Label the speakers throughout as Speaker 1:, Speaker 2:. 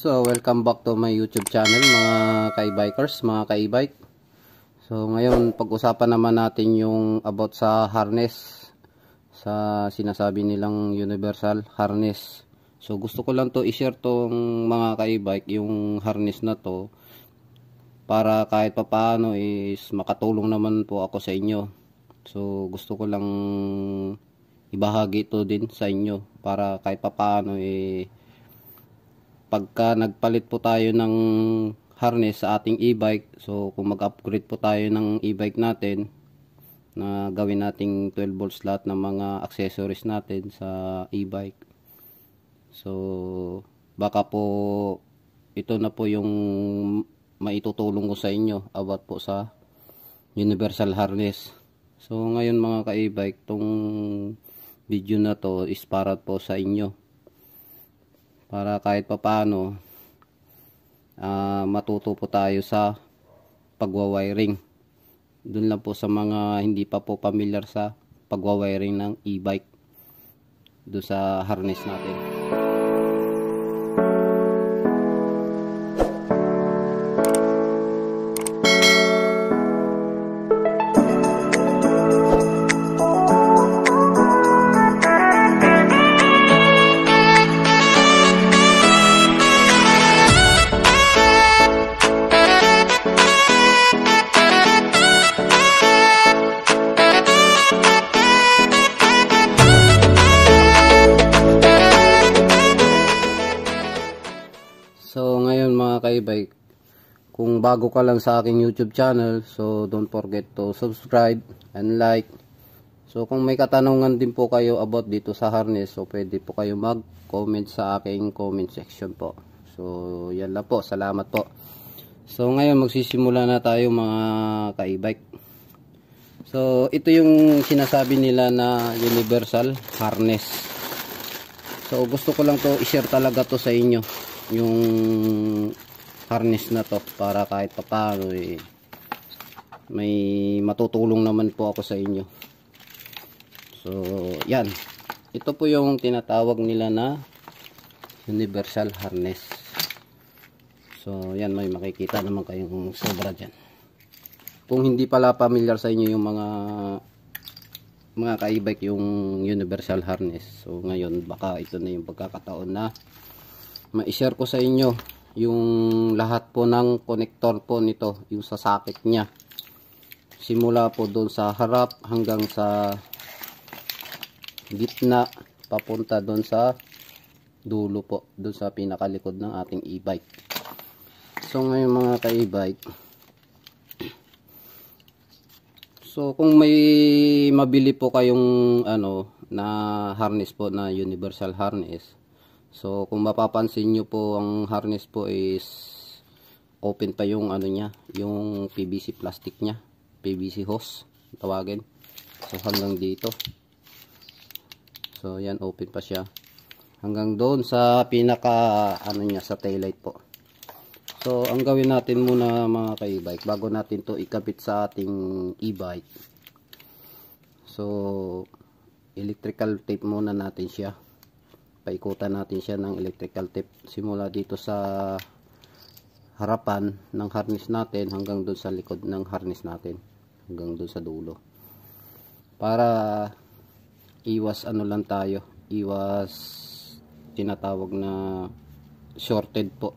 Speaker 1: So, welcome back to my YouTube channel mga kaibikers, mga kaibike. So, ngayon pag-usapan naman natin yung about sa harness sa sinasabi nilang universal harness. So, gusto ko lang to i-share tong mga kaibike yung harness na to para kahit papaano is makatulong naman po ako sa inyo. So, gusto ko lang ibahagi to din sa inyo para kahit papaano eh pagka nagpalit po tayo ng harness sa ating e-bike so kung mag-upgrade po tayo ng e-bike natin na gawin nating 12 volts lahat ng mga accessories natin sa e-bike so baka po ito na po yung maitutulong ko sa inyo about po sa universal harness so ngayon mga ka-e-bike tong video na to is para po sa inyo para kahit papano uh, ah, matuto po tayo sa pagwawiring dun lang po sa mga hindi pa po familiar sa pagwawiring ng e-bike do sa harness natin bago ka lang sa aking YouTube channel, so don't forget to subscribe and like. So kung may katanungan din po kayo about dito sa harness, so pwede po kayo mag-comment sa aking comment section po. So yan lang po, salamat po. So ngayon magsisimula na tayo mga kaibike. So ito yung sinasabi nila na universal harness. So gusto ko lang to i-share talaga to sa inyo yung harness na to para kahit papano eh, may matutulong naman po ako sa inyo so yan ito po yung tinatawag nila na universal harness so yan may makikita naman kayong sobra dyan kung hindi pala familiar sa inyo yung mga mga kaibike yung universal harness so ngayon baka ito na yung pagkakataon na ma-share ko sa inyo yung lahat po ng connector po nito yung sa socket niya simula po doon sa harap hanggang sa gitna papunta doon sa dulo po doon sa pinakalikod ng ating e-bike so ngayon mga ka-e-bike so kung may mabili po kayong ano na harness po na universal harness So kung mapapansin nyo po ang harness po is open pa yung ano niya, yung PVC plastic niya, PVC hose tawagin. So hanggang dito. So yan open pa siya. Hanggang doon sa pinaka ano niya sa taillight po. So ang gawin natin muna mga ka bike bago natin to ikabit sa ating e-bike. So electrical tape muna natin siya paikutan natin siya ng electrical tape simula dito sa harapan ng harness natin hanggang doon sa likod ng harness natin hanggang doon sa dulo para iwas ano lang tayo iwas tinatawag na shorted po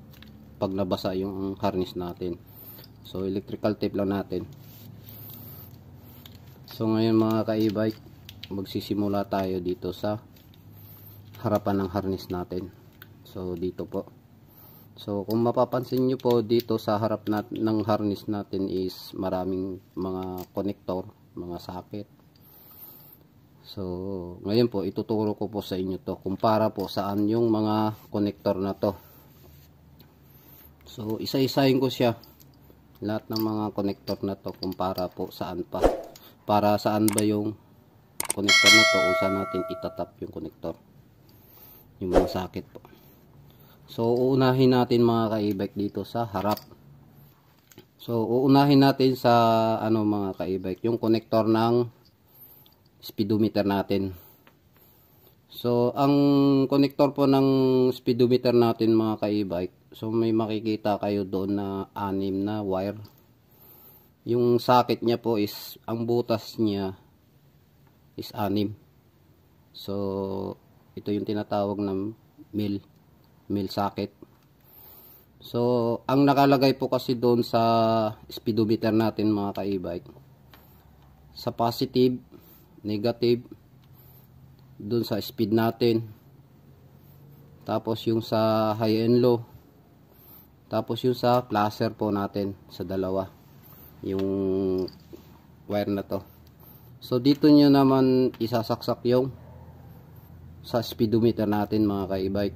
Speaker 1: pag nabasa yung harness natin so electrical tape lang natin so ngayon mga ka magsisimula tayo dito sa harapan ng harness natin so dito po so kung mapapansin nyo po dito sa harap nat ng harness natin is maraming mga connector mga socket so ngayon po ituturo ko po sa inyo to kumpara po saan yung mga connector na to so isa-isahin ko siya lahat ng mga connector na to kumpara po saan pa para saan ba yung connector na to kung saan natin itatap yung connector yung mga sakit po so uunahin natin mga kaibike dito sa harap so uunahin natin sa ano mga kaibike yung connector ng speedometer natin so ang connector po ng speedometer natin mga kaibike so may makikita kayo doon na anim na wire yung socket niya po is ang butas niya is anim so ito yung tinatawag na mill mill socket so ang nakalagay po kasi doon sa speedometer natin mga ka-e-bike sa positive negative doon sa speed natin tapos yung sa high and low tapos yung sa placer po natin sa dalawa yung wire na to so dito nyo naman isasaksak yung sa speedometer natin mga kaibike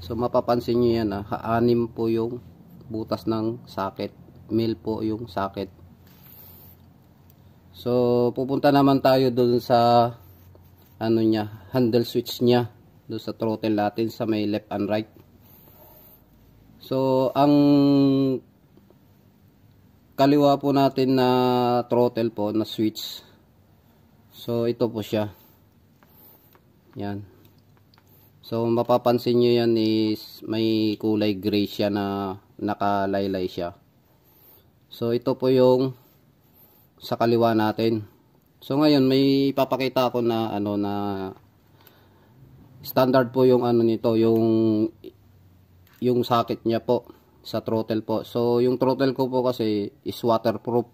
Speaker 1: so mapapansin nyo yan ha ah, anim po yung butas ng socket mil po yung socket so pupunta naman tayo dun sa ano nya handle switch nya dun sa throttle natin sa may left and right so ang kaliwa po natin na throttle po na switch so ito po siya yan. So, mapapansin nyo yan is may kulay gray siya na nakalaylay siya. So, ito po yung sa kaliwa natin. So, ngayon may ipapakita ako na ano na standard po yung ano nito, yung yung socket niya po sa throttle po. So, yung throttle ko po kasi is waterproof.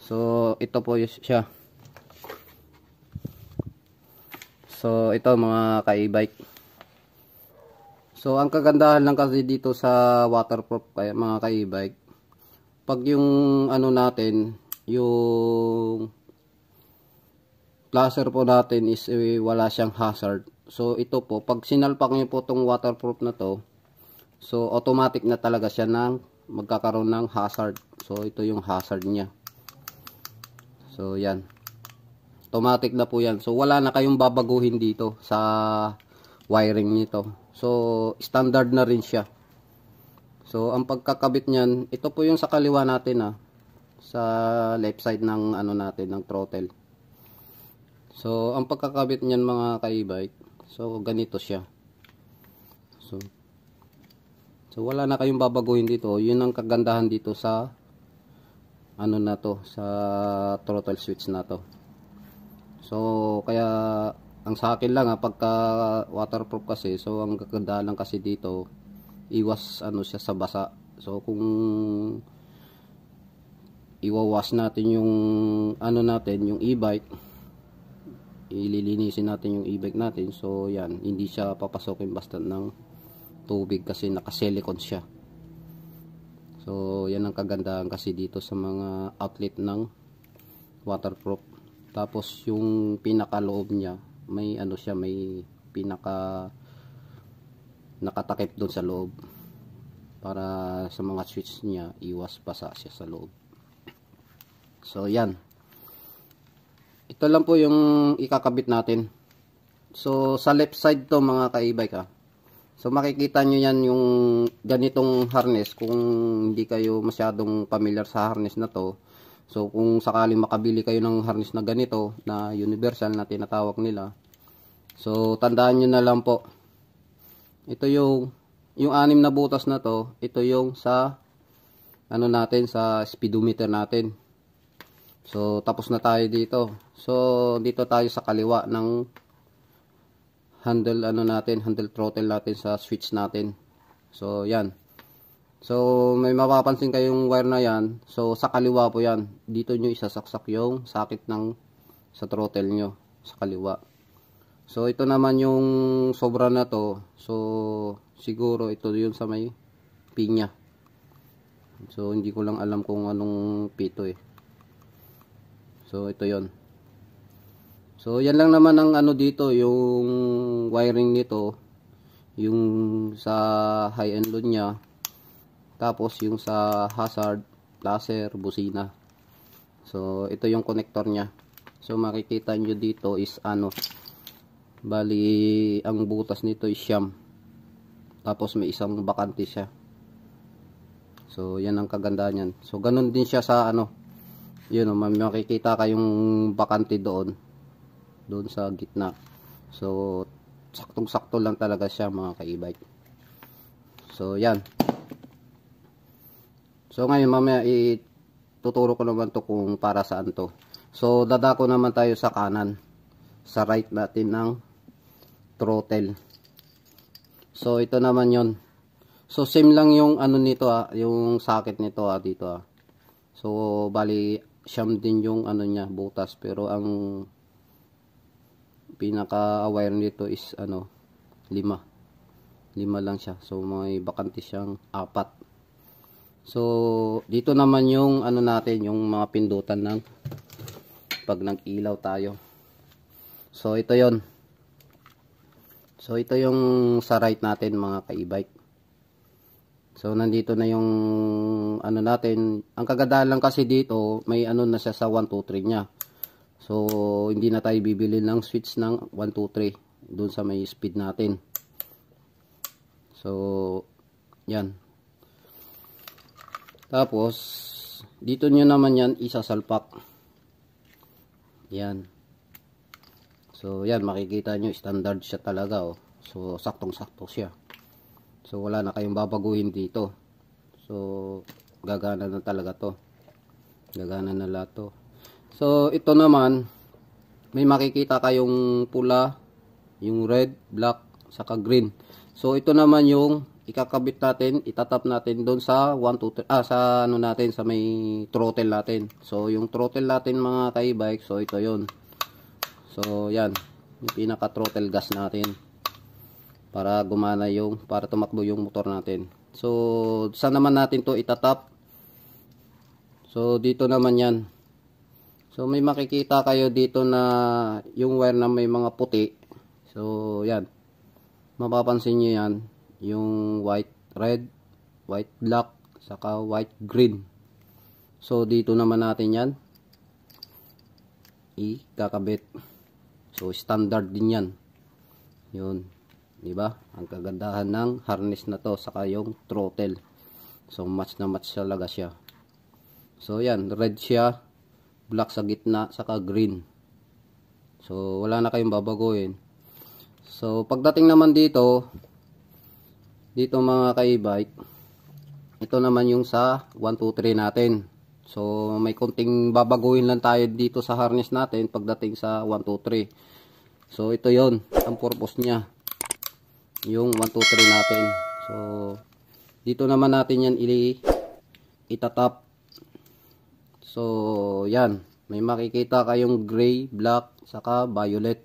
Speaker 1: So, ito po siya. So ito mga ka-e-bike. So ang kagandahan lang kasi dito sa waterproof kaya mga ka-e-bike. Pag yung ano natin, yung placer po natin is eh, wala siyang hazard. So ito po, pag sinalpak niyo po tong waterproof na to, so automatic na talaga siya nang magkakaroon ng hazard. So ito yung hazard niya. So yan automatic na po yan so wala na kayong babaguhin dito sa wiring nito so standard na rin siya so ang pagkakabit niyan ito po yung sa kaliwa natin ah sa left side ng ano natin ng throttle so ang pagkakabit niyan mga kaibike so ganito siya so so wala na kayong babaguhin dito yun ang kagandahan dito sa ano na to sa throttle switch na to So, kaya ang sa akin lang ha, ah, pagka waterproof kasi, so ang gaganda lang kasi dito, iwas ano siya sa basa. So, kung iwawas natin yung ano natin, yung e-bike, ililinisin natin yung e-bike natin. So, yan, hindi siya papasokin basta ng tubig kasi nakasilikon siya. So, yan ang kagandahan kasi dito sa mga outlet ng waterproof tapos yung pinakaloob niya, may ano siya, may pinaka nakatakip doon sa loob para sa mga switch niya iwas pasa siya sa loob so yan ito lang po yung ikakabit natin so sa left side to mga kaibay ka so makikita nyo yan yung ganitong harness kung hindi kayo masyadong familiar sa harness na to So kung sakaling makabili kayo ng harness na ganito na universal na tinatawag nila. So tandaan niyo na lang po. Ito yung yung anim na butas na to, ito yung sa ano natin sa speedometer natin. So tapos na tayo dito. So dito tayo sa kaliwa ng handle ano natin, handle throttle natin sa switch natin. So yan. So, may mapapansin kayong wire na yan. So, sa kaliwa po yan. Dito nyo isasaksak yung sakit ng sa throttle nyo. Sa kaliwa. So, ito naman yung sobra na to. So, siguro ito yun sa may pinya. So, hindi ko lang alam kung anong pito eh. So, ito yon So, yan lang naman ang ano dito. Yung wiring nito. Yung sa high-end load nya tapos yung sa hazard, laser, busina. So ito yung connector niya. So makikita nyo dito is ano. Bali ang butas nito is sham Tapos may isang bakante siya. So yan ang kagandahan niyan. So ganun din siya sa ano. Yun o, oh, makikita kayong bakante doon. Doon sa gitna. So saktong-sakto lang talaga siya mga kaibay. So yan. So ngayon mamaya ituturo ko naman to kung para saan to. So dadako naman tayo sa kanan. Sa right natin ng throttle. So ito naman yon. So same lang yung ano nito ah, yung socket nito ah dito ah. So bali siyam din yung ano niya butas pero ang pinaka wire nito is ano lima. Lima lang siya. So may bakante siyang apat. So, dito naman yung ano natin, yung mga pindutan ng pag nag-ilaw tayo. So, ito yon So, ito yung sa right natin mga ka-e-bike. So, nandito na yung ano natin. Ang kagadahan lang kasi dito, may ano na siya sa 3 niya. So, hindi na tayo bibili ng switch ng 1, 2, 3 doon sa may speed natin. So, yan. Tapos, dito nyo naman yan isasalpak. Yan. So, yan. Makikita nyo, standard siya talaga. Oh. So, saktong-sakto siya. So, wala na kayong babaguhin dito. So, gagana na talaga to. Gagana na lahat to. So, ito naman, may makikita kayong pula, yung red, black, saka green. So, ito naman yung ikakabit natin, itatap natin doon sa 1 2 3 ah, sa ano natin sa may throttle natin. So yung throttle natin mga kaibike, so ito 'yon. So 'yan, yung pinaka throttle gas natin para gumana yung para tumakbo yung motor natin. So saan naman natin 'to itatap? So dito naman 'yan. So may makikita kayo dito na yung wire na may mga puti. So 'yan. Mapapansin niyo 'yan yung white, red, white, black, saka white, green. So, dito naman natin yan. Ikakabit. So, standard din yan. Yun. Diba? Ang kagandahan ng harness na to, saka yung throttle. So, match na match talaga siya. So, yan. Red siya. Black sa gitna, saka green. So, wala na kayong babaguhin. So, pagdating naman dito, dito mga kaibike ito naman yung sa 123 natin so may konting babaguhin lang tayo dito sa harness natin pagdating sa 123 so ito yon ang purpose nya yung 123 natin so dito naman natin yan ili itatap so yan may makikita kayong gray black saka violet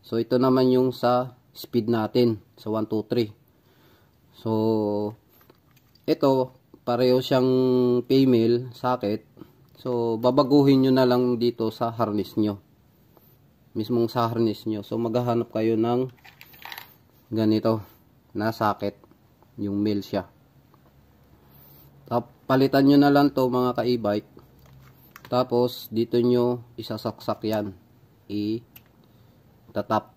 Speaker 1: so ito naman yung sa speed natin sa 123 So, ito, pareho siyang female socket. So, babaguhin nyo na lang dito sa harness nyo. Mismong sa harness nyo. So, maghahanap kayo ng ganito na socket. Yung male siya. Tap, palitan nyo na lang to mga ka-e-bike. Tapos, dito nyo isasaksak yan. I-tatap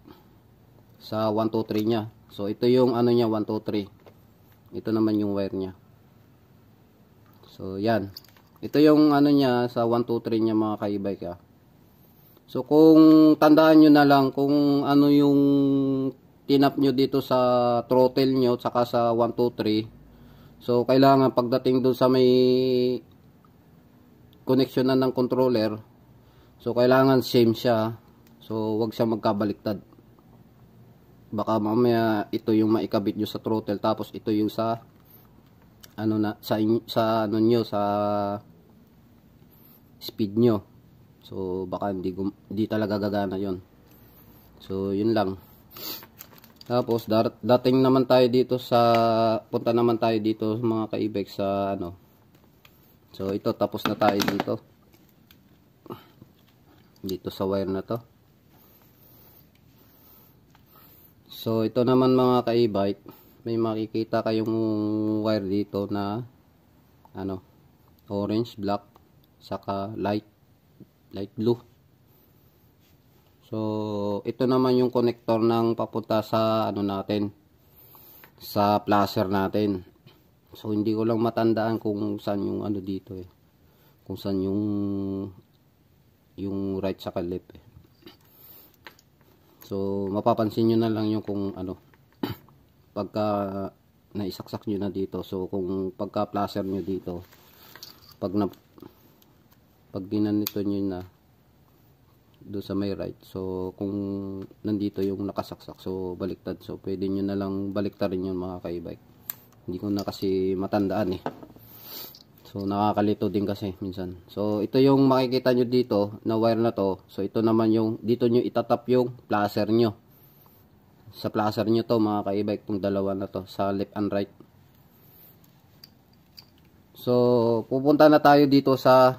Speaker 1: sa 1, 2, 3 nya. So, ito yung ano niya, 1, 2, 3 ito naman yung wire niya so yan ito yung ano niya sa 1 2 3 niya mga kaibay ah. so kung tandaan nyo na lang kung ano yung tinap nyo dito sa throttle nyo tsaka sa 1 2 3 so kailangan pagdating doon sa may connection na ng controller so kailangan same siya so wag siya magkabaliktad baka mamaya ito yung maikabit nyo sa throttle tapos ito yung sa ano na sa sa ano niyo sa speed nyo so baka hindi hindi talaga gagana yon so yun lang tapos dating naman tayo dito sa punta naman tayo dito mga kaibig sa ano so ito tapos na tayo dito dito sa wire na to So ito naman mga ka may makikita kayong wire dito na ano, orange, black, saka light light blue. So ito naman yung connector ng papunta sa ano natin sa placer natin. So hindi ko lang matandaan kung saan yung ano dito eh. Kung saan yung yung right sa left eh. So, mapapansin niyo na lang yung kung ano, pagka naisaksak niyo na dito. So, kung pagka placer niyo dito, pag na, pag ginanito niyo na, do sa may right. So, kung nandito yung nakasaksak, so baliktad. So, pwede niyo na lang baliktarin yung mga kaibike. Hindi ko na kasi matandaan eh. So nakakalito din kasi minsan. So ito yung makikita nyo dito na wire na to. So ito naman yung dito nyo itatap yung placer nyo. Sa placer nyo to mga kaibike itong dalawa na to sa left and right. So pupunta na tayo dito sa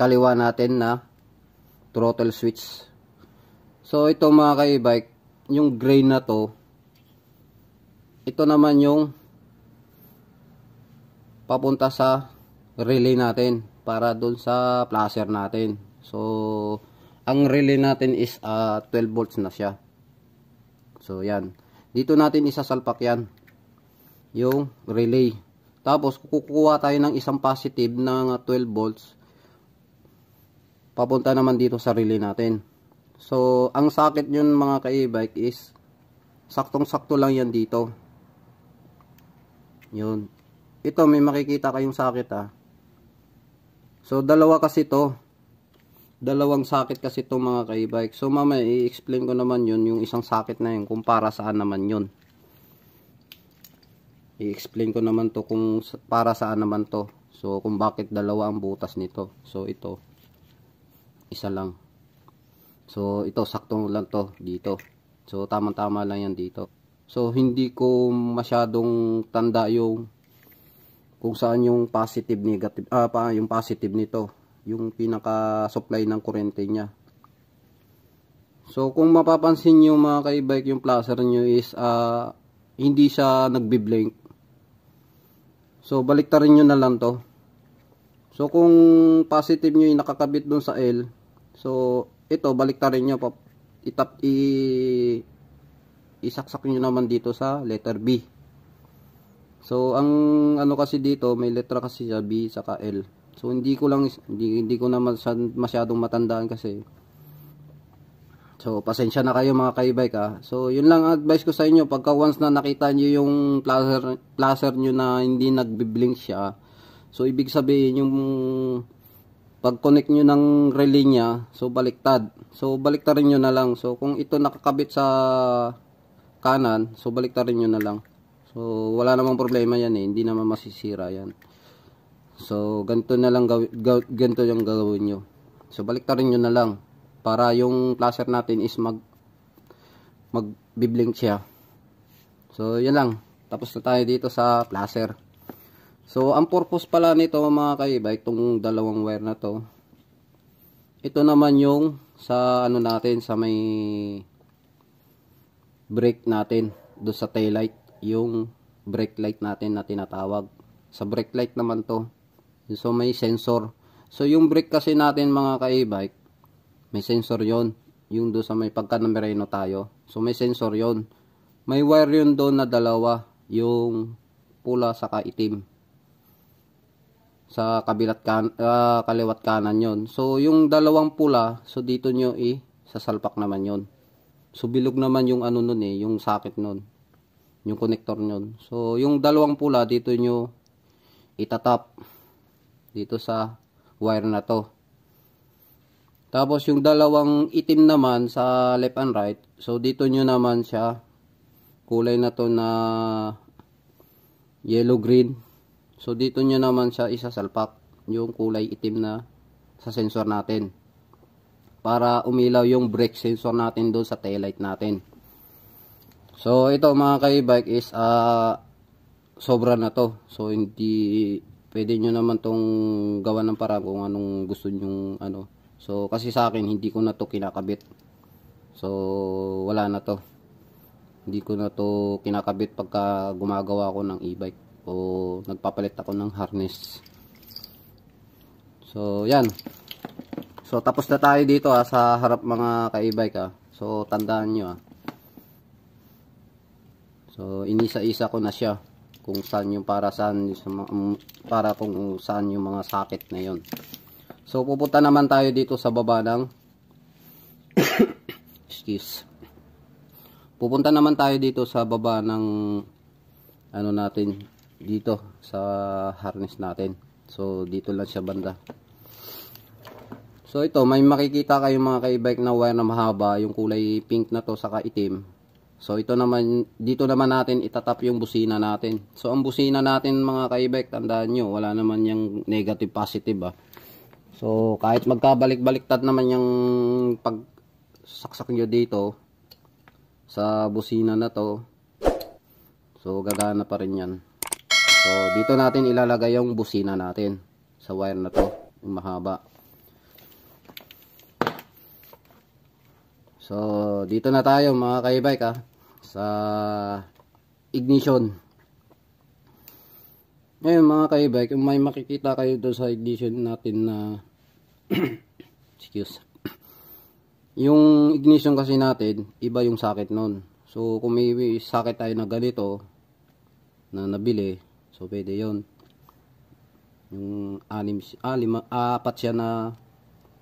Speaker 1: kaliwa natin na throttle switch. So ito mga kaibike yung gray na to. Ito naman yung papunta sa relay natin para doon sa placer natin. So, ang relay natin is uh, ah, 12 volts na siya. So, yan. Dito natin isasalpak yan. Yung relay. Tapos, kukuha tayo ng isang positive ng 12 volts. Papunta naman dito sa relay natin. So, ang socket yun mga ka-e-bike is saktong-sakto lang yan dito. Yun ito may makikita kayong sakit ah. So dalawa kasi to. Dalawang sakit kasi to mga kaibike. So mamaya i-explain ko naman yun yung isang sakit na yun kung para saan naman yun. I-explain ko naman to kung para saan naman to. So kung bakit dalawa ang butas nito. So ito isa lang. So ito sakto lang to dito. So tamang-tama lang yan dito. So hindi ko masyadong tanda yung kung saan yung positive negative ah pa yung positive nito yung pinaka supply ng kuryente niya so kung mapapansin niyo mga kaibike yung placer niyo is uh, hindi siya nagbi-blink so baliktarin niyo na lang to so kung positive niyo yung nakakabit doon sa L so ito baliktarin niyo itap i isaksak niyo naman dito sa letter B So ang ano kasi dito, may letra kasi siya B saka L. So hindi ko lang hindi, hindi ko na masyadong matandaan kasi. So pasensya na kayo mga kaibike ha. So yun lang advice ko sa inyo pagka once na nakita niyo yung placer placer niyo na hindi nagbi-blink siya. So ibig sabihin yung pag-connect niyo ng relay niya, so baliktad. So baliktarin niyo na lang. So kung ito nakakabit sa kanan, so baliktarin niyo na lang. So, wala namang problema yan eh. Hindi naman masisira yan. So, ganito na lang gawin, ganito yung gagawin nyo. So, baliktarin nyo na lang. Para yung placer natin is mag magbiblink siya. So, yan lang. Tapos na tayo dito sa placer. So, ang purpose pala nito mga kaiba, itong dalawang wire na to. Ito naman yung sa ano natin, sa may brake natin, do sa taillight yung brake light natin na tinatawag. Sa brake light naman to. So may sensor. So yung brake kasi natin mga ka-e-bike, may sensor yon Yung doon sa may pagka-numereno tayo. So may sensor yon May wire yon doon na dalawa. Yung pula sa itim sa kabilat kan uh, kaliwat kanan yon so yung dalawang pula so dito nyo i sasalpak naman yon so bilog naman yung ano nun eh yung sakit nun yung connector nyon. So, yung dalawang pula dito nyo itatap dito sa wire na to. Tapos yung dalawang itim naman sa left and right. So, dito nyo naman siya kulay na to na yellow green. So, dito nyo naman siya isasalpak yung kulay itim na sa sensor natin. Para umilaw yung brake sensor natin doon sa taillight natin. So ito mga kaibike is uh, sobra na to. So hindi pwede nyo naman tong gawa ng parang kung anong gusto nyo ano. So kasi sa akin hindi ko na to kinakabit. So wala na to. Hindi ko na to kinakabit pagka gumagawa ako ng e-bike o nagpapalit ako ng harness. So yan. So tapos na tayo dito ha, ah, sa harap mga kaibike ha. Ah. So tandaan nyo ha. So, inisa-isa ko na siya kung saan yung para saan yung, mm, para kung saan yung mga socket na yon. So, pupunta naman tayo dito sa baba ng excuse. Pupunta naman tayo dito sa baba ng ano natin dito sa harness natin. So, dito lang siya banda. So, ito, may makikita kayo mga kaibike na wire na mahaba. Yung kulay pink na to, saka itim So ito naman, dito naman natin itatap yung busina natin. So ang busina natin mga kaibek, tandaan nyo, wala naman yung negative positive ah. So kahit magkabalik-baliktad naman yung pag saksak nyo dito sa busina na to. So gagana pa rin yan. So dito natin ilalagay yung busina natin sa wire na to, yung mahaba. So dito na tayo mga kaibike ah sa ignition ngayon mga kaibay kung may makikita kayo doon sa ignition natin na excuse yung ignition kasi natin iba yung socket nun so kung may socket tayo na ganito na nabili so pwede yon yung anim, alim, ah, apat siya na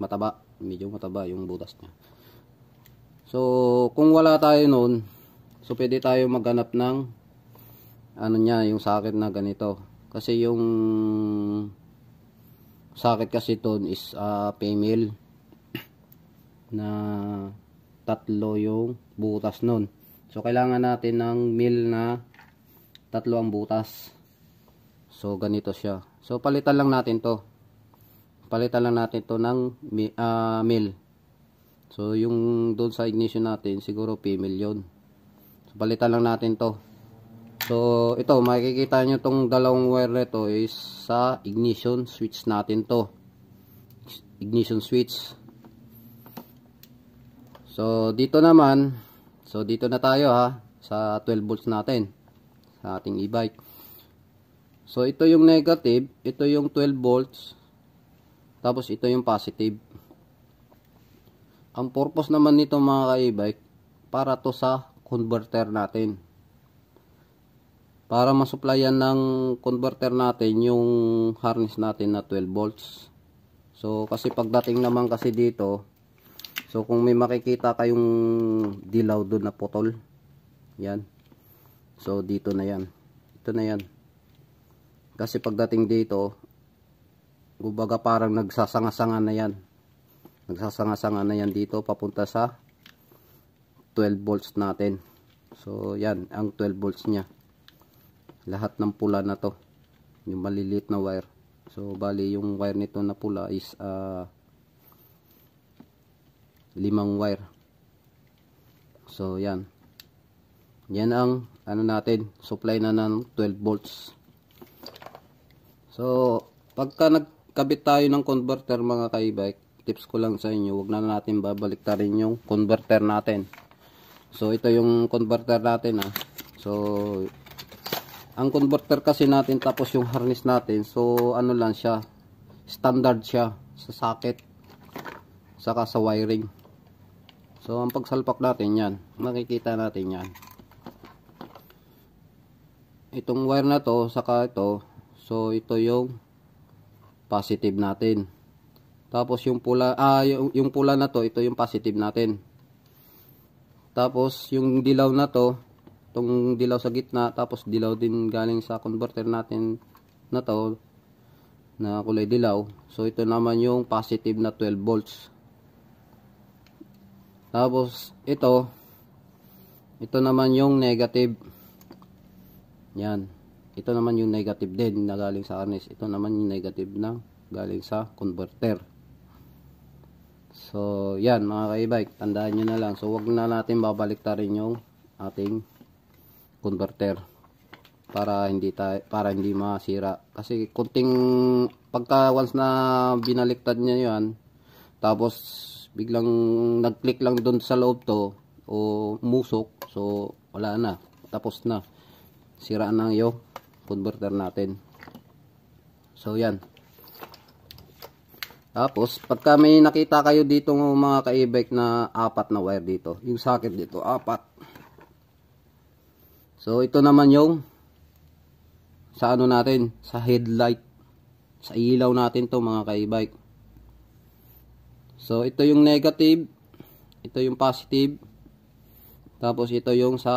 Speaker 1: mataba medyo mataba yung butas niya so kung wala tayo nun So pwede tayo maghanap ng ano niya, yung socket na ganito. Kasi yung socket kasi ito is uh, female na tatlo yung butas nun. So kailangan natin ng mill na tatlo ang butas. So ganito siya. So palitan lang natin to. Palitan lang natin to ng uh, ah, mill. So yung doon sa ignition natin siguro female 'yon balita lang natin to so ito makikita nyo tong dalawang wire nito is sa ignition switch natin to ignition switch so dito naman so dito na tayo ha sa 12 volts natin sa ating e-bike so ito yung negative ito yung 12 volts tapos ito yung positive ang purpose naman nito mga ka-e-bike para to sa converter natin. Para masuplayan ng converter natin yung harness natin na 12 volts. So kasi pagdating naman kasi dito, so kung may makikita kayong dilaw doon na putol, yan. So dito na yan. Ito na yan. Kasi pagdating dito, gubaga parang nagsasanga-sanga na yan. Nagsasanga-sanga na yan dito papunta sa 12 volts natin so yan ang 12 volts niya. lahat ng pula na to yung maliliit na wire so bali yung wire nito na pula is uh, limang wire so yan yan ang ano natin supply na ng 12 volts so pagka nagkabit tayo ng converter mga kaibike tips ko lang sa inyo, wag na natin babaliktarin yung converter natin. So ito yung converter natin ah. So ang converter kasi natin tapos yung harness natin. So ano lang siya. Standard siya sa socket saka sa wiring. So ang pagsalpak natin 'yan. Makikita natin 'yan. Itong wire na to saka ito. So ito yung positive natin. Tapos yung pula ah yung, yung pula na to ito yung positive natin. Tapos, yung dilaw na to, tong dilaw sa gitna, tapos dilaw din galing sa converter natin na to, na kulay dilaw. So, ito naman yung positive na 12 volts. Tapos, ito, ito naman yung negative. Yan. Ito naman yung negative din na galing sa harness. Ito naman yung negative na galing sa converter. So, yan mga kaibike, tandaan nyo na lang. So, wag na natin babaliktarin yung ating converter para hindi tayo, para hindi masira. Kasi kunting pagka once na binaliktad niya 'yan, tapos biglang nag-click lang doon sa loob to o musok, so wala na, tapos na. Sira na 'yung converter natin. So 'yan. Tapos, pagka may nakita kayo dito mga ka-e-bike na apat na wire dito, yung socket dito, apat. So, ito naman yung sa ano natin, sa headlight. Sa ilaw natin to mga ka-e-bike. So, ito yung negative. Ito yung positive. Tapos, ito yung sa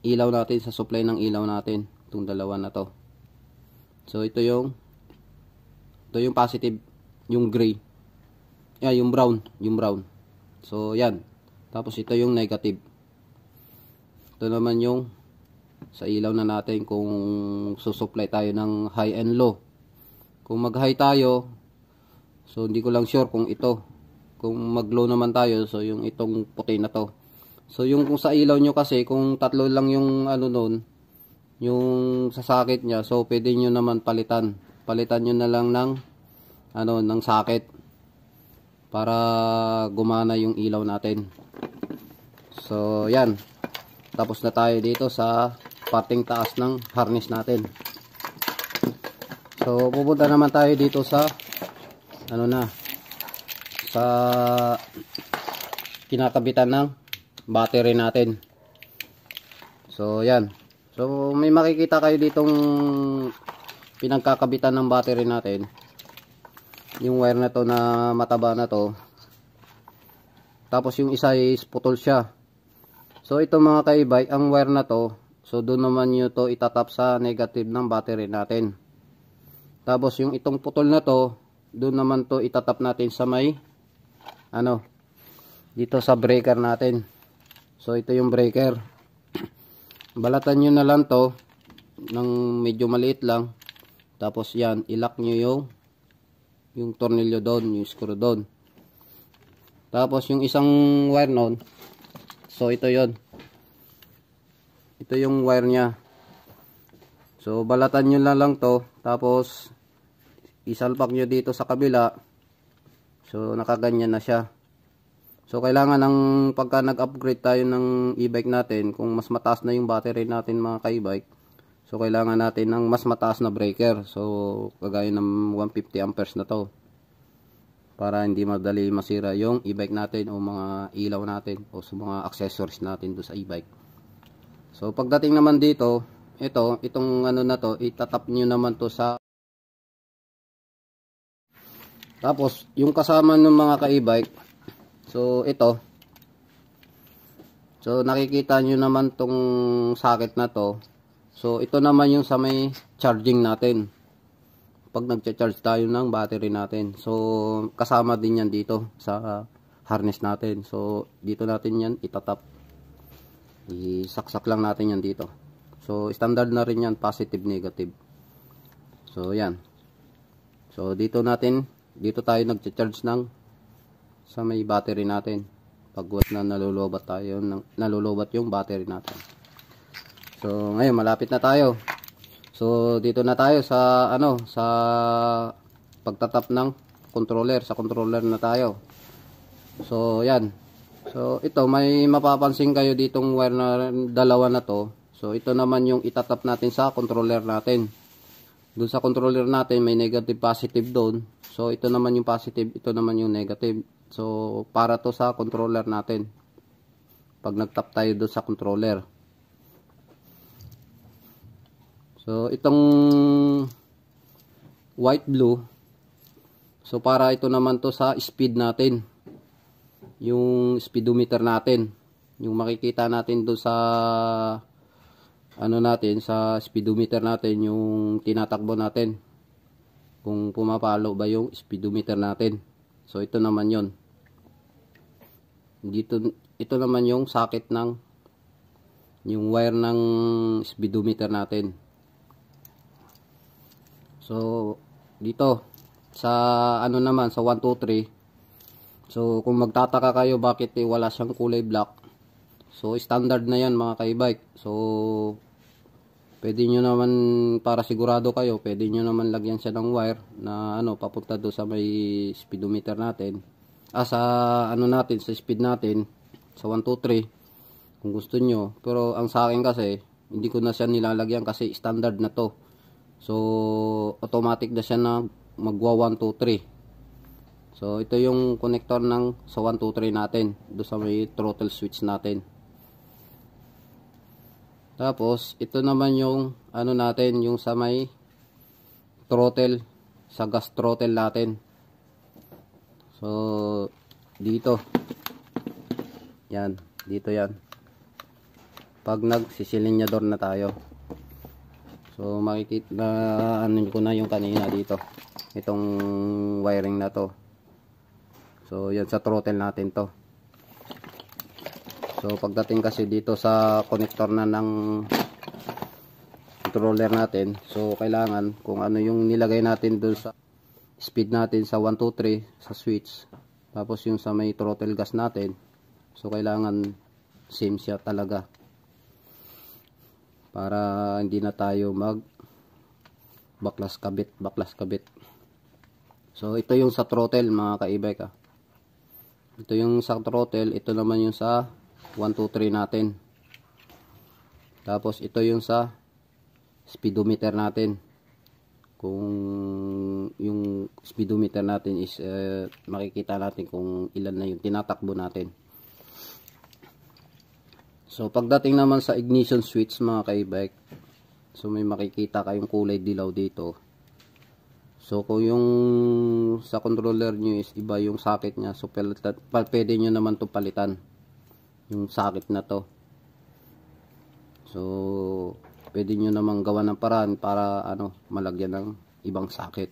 Speaker 1: ilaw natin, sa supply ng ilaw natin. Itong dalawa na to. So, ito yung ito yung positive, yung gray. Yeah, yung brown, yung brown. So, yan. Tapos ito yung negative. Ito naman yung sa ilaw na natin kung susupply tayo ng high and low. Kung mag-high tayo, so hindi ko lang sure kung ito. Kung mag-low naman tayo, so yung itong puti na to. So yung kung sa ilaw nyo kasi, kung tatlo lang yung ano nun, yung sa sasakit niya, so pwede nyo naman palitan palitan nyo na lang ng ano ng socket para gumana yung ilaw natin so yan tapos na tayo dito sa parting taas ng harness natin so pupunta naman tayo dito sa ano na sa kinakabitan ng battery natin so yan so may makikita kayo ditong pinagkakabitan ng battery natin yung wire na to na mataba na to tapos yung isa is putol siya so ito mga kaibay ang wire na to so doon naman nyo to itatap sa negative ng battery natin tapos yung itong putol na to doon naman to itatap natin sa may ano dito sa breaker natin so ito yung breaker balatan nyo na lang to ng medyo maliit lang tapos yan, ilak nyo yung yung tornilyo doon, yung screw doon. Tapos yung isang wire noon, so ito yon Ito yung wire niya. So balatan niyo lang lang to, tapos isalpak niyo dito sa kabila. So nakaganyan na siya. So kailangan ng pagka nag-upgrade tayo ng e-bike natin, kung mas mataas na yung battery natin mga ka-e-bike, So, kailangan natin ng mas mataas na breaker. So, kagaya ng 150 amperes na to. Para hindi madali masira yung e-bike natin o mga ilaw natin o sa mga accessories natin do sa e-bike. So, pagdating naman dito, ito, itong ano na to, itatap nyo naman to sa tapos, yung kasama ng mga ka-e-bike, so ito, so nakikita nyo naman tong socket na to, So, ito naman yung sa may charging natin. Pag nagcha-charge tayo ng battery natin. So, kasama din yan dito sa harness natin. So, dito natin yan itatap. Isaksak lang natin yan dito. So, standard na rin yan, positive, negative. So, yan. So, dito natin, dito tayo nagcha-charge ng sa may battery natin. Pag na nalulobat tayo, ng, nalulobat yung battery natin. So ngayon malapit na tayo. So dito na tayo sa ano sa pagtatap ng controller sa controller na tayo. So yan. So ito may mapapansin kayo ditong wire na dalawa na to. So ito naman yung itatap natin sa controller natin. Doon sa controller natin may negative positive doon. So ito naman yung positive, ito naman yung negative. So para to sa controller natin. Pag nagtap tayo doon sa controller. So, itong white blue. So, para ito naman to sa speed natin. Yung speedometer natin. Yung makikita natin do sa ano natin, sa speedometer natin, yung tinatakbo natin. Kung pumapalo ba yung speedometer natin. So, ito naman yon Dito, ito naman yung socket ng yung wire ng speedometer natin So, dito, sa ano naman, sa 1, 2, So, kung magtataka kayo bakit eh, wala siyang kulay black. So, standard na yan mga kaibike. So, pwede nyo naman, para sigurado kayo, pwede nyo naman lagyan siya ng wire na ano, papunta doon sa may speedometer natin. Ah, sa ano natin, sa speed natin, sa 1, 2, 3 kung gusto nyo. Pero ang sa akin kasi, hindi ko na siya nilalagyan kasi standard na to. So, automatic na siya na magwa 1, 2, So, ito yung connector ng sa 123 natin. Doon sa may throttle switch natin. Tapos, ito naman yung ano natin, yung sa may throttle, sa gas throttle natin. So, dito. Yan, dito yan. Pag nagsisilinador na tayo so makikita na ano ko na yung kanina dito itong wiring na to so yan sa throttle natin to so pagdating kasi dito sa connector na ng controller natin so kailangan kung ano yung nilagay natin doon sa speed natin sa 1, 2, 3 sa switch tapos yung sa may throttle gas natin so kailangan same siya talaga para hindi na tayo mag baklas kabit baklas kabit so ito yung sa throttle mga kaibay ka ito yung sa throttle ito naman yung sa 123 natin tapos ito yung sa speedometer natin kung yung speedometer natin is uh, makikita natin kung ilan na yung tinatakbo natin So, pagdating naman sa ignition switch mga kaibike, so may makikita kayong kulay dilaw dito. So, kung yung sa controller nyo is iba yung socket nya, so pwede nyo naman to palitan. Yung socket na to. So, pwede nyo naman gawa ng paraan para ano, malagyan ng ibang socket.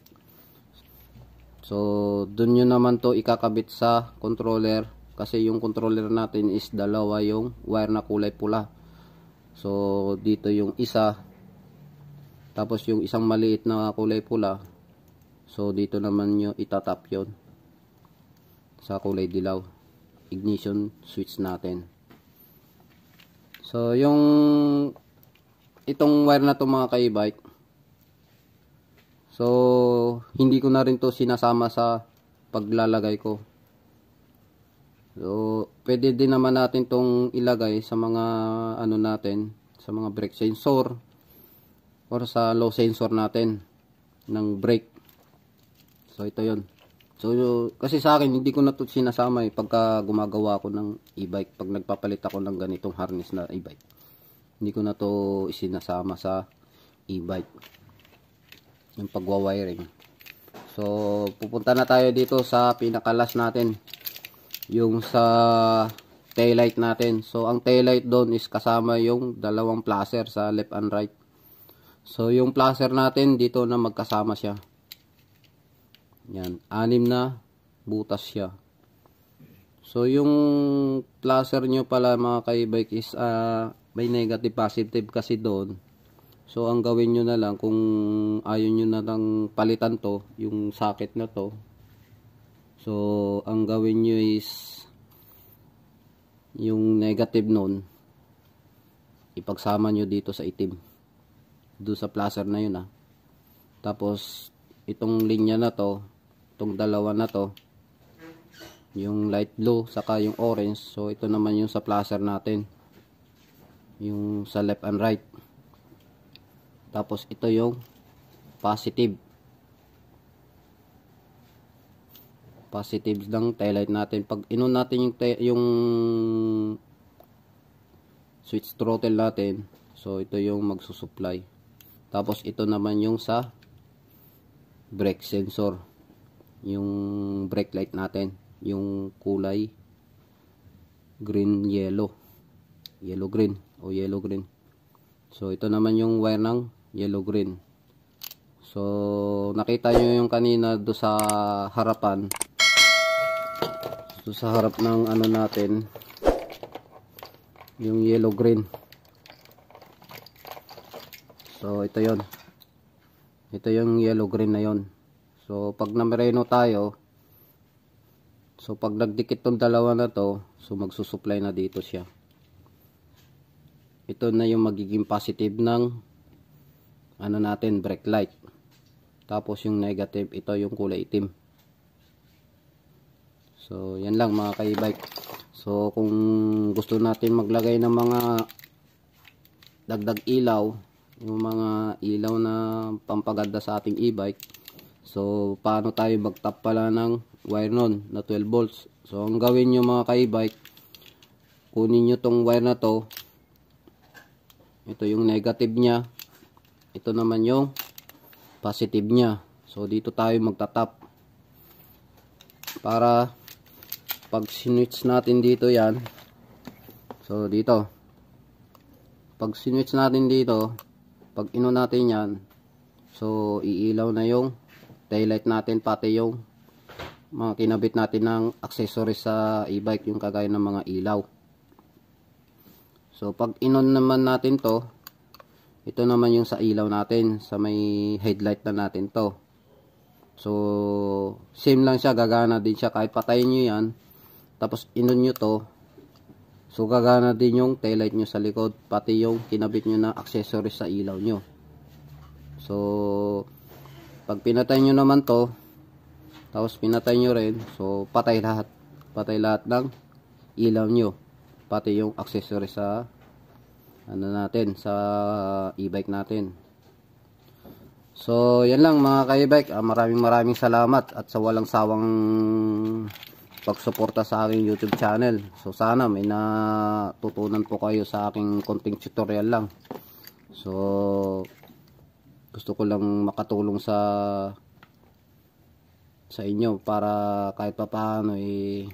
Speaker 1: So, dun nyo naman to ikakabit sa controller kasi yung controller natin is dalawa yung wire na kulay pula so dito yung isa tapos yung isang maliit na kulay pula so dito naman nyo itatap yon sa kulay dilaw ignition switch natin so yung itong wire na to mga kaibike so hindi ko na rin to sinasama sa paglalagay ko So, pwede din naman natin tong ilagay sa mga ano natin, sa mga brake sensor or sa low sensor natin ng brake. So, ito 'yon. So, kasi sa akin hindi ko na to sinasama eh pagka gumagawa ako ng e-bike, pag nagpapalit ako ng ganitong harness na e-bike. Hindi ko na to isinasama sa e-bike. Yung pagwa-wiring. So, pupunta na tayo dito sa pinaka-last natin yung sa taillight natin. So, ang taillight doon is kasama yung dalawang placer sa left and right. So, yung placer natin, dito na magkasama siya. Yan, anim na butas siya. So, yung placer nyo pala mga kaibike is uh, may negative positive kasi doon. So, ang gawin nyo na lang kung ayaw nyo na lang palitan to, yung socket na to, So, ang gawin nyo is yung negative nun ipagsama nyo dito sa itim. Do sa placer na yun ah. Tapos, itong linya na to, itong dalawa na to, yung light blue, saka yung orange. So, ito naman yung sa placer natin. Yung sa left and right. Tapos, ito yung positive. positives ng taillight natin. Pag inon natin yung, yung switch throttle natin, so ito yung magsusupply. Tapos ito naman yung sa brake sensor. Yung brake light natin. Yung kulay green yellow. Yellow green o yellow green. So ito naman yung wire ng yellow green. So nakita nyo yung kanina do sa harapan so, sa harap ng ano natin yung yellow green so ito yon ito yung yellow green na yon so pag na tayo so pag nagdikit tong dalawa na to so magsusupply na dito siya ito na yung magiging positive ng ano natin brake light tapos yung negative ito yung kulay itim So, yan lang mga kaibike. So, kung gusto natin maglagay ng mga dagdag ilaw, yung mga ilaw na pampaganda sa ating e-bike. So, paano tayo magtap pala ng wire nun na 12 volts. So, ang gawin nyo mga ka-e-bike, kunin nyo tong wire na to. Ito yung negative niya. Ito naman yung positive niya. So, dito tayo magtatap para pag sinwitch natin dito yan so dito pag sinwitch natin dito pag ino natin yan so iilaw na yung taillight natin pati yung mga kinabit natin ng accessories sa e-bike yung kagaya ng mga ilaw so pag inon naman natin to ito naman yung sa ilaw natin sa may headlight na natin to so same lang siya gagana din siya kahit patayin nyo yan tapos inon nyo to. So gagana din yung taillight nyo sa likod. Pati yung kinabit nyo na accessories sa ilaw nyo. So pag pinatay nyo naman to. Tapos pinatay nyo rin. So patay lahat. Patay lahat ng ilaw nyo. Pati yung accessories sa ano natin sa e-bike natin. So, yan lang mga kaibike. bike ah, maraming maraming salamat at sa walang sawang pagsuporta sa aking YouTube channel. So sana may natutunan po kayo sa aking konting tutorial lang. So gusto ko lang makatulong sa sa inyo para kahit pa paano eh,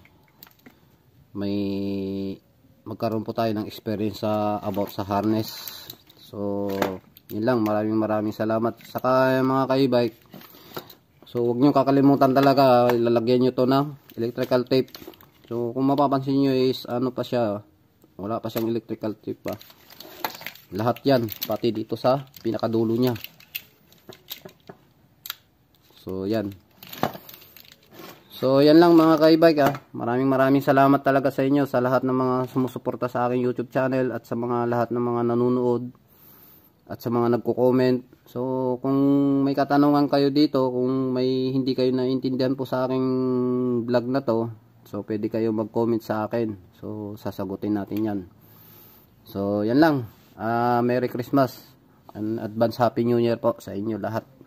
Speaker 1: may magkaroon po tayo ng experience sa about sa harness. So yun lang maraming maraming salamat saka eh, mga kaibike. So huwag niyo kakalimutan talaga ilalagay niyo to na electrical tape so kung mapapansin nyo is ano pa siya wala pa siyang electrical tape pa lahat yan pati dito sa pinakadulo niya so yan so yan lang mga kaibike ah. maraming maraming salamat talaga sa inyo sa lahat ng mga sumusuporta sa aking youtube channel at sa mga lahat ng mga nanonood at sa mga nagko-comment. So, kung may katanungan kayo dito, kung may hindi kayo naintindihan po sa aking vlog na to, so pwede kayo mag-comment sa akin. So, sasagutin natin yan. So, yan lang. Uh, Merry Christmas and Advance Happy New Year po sa inyo lahat.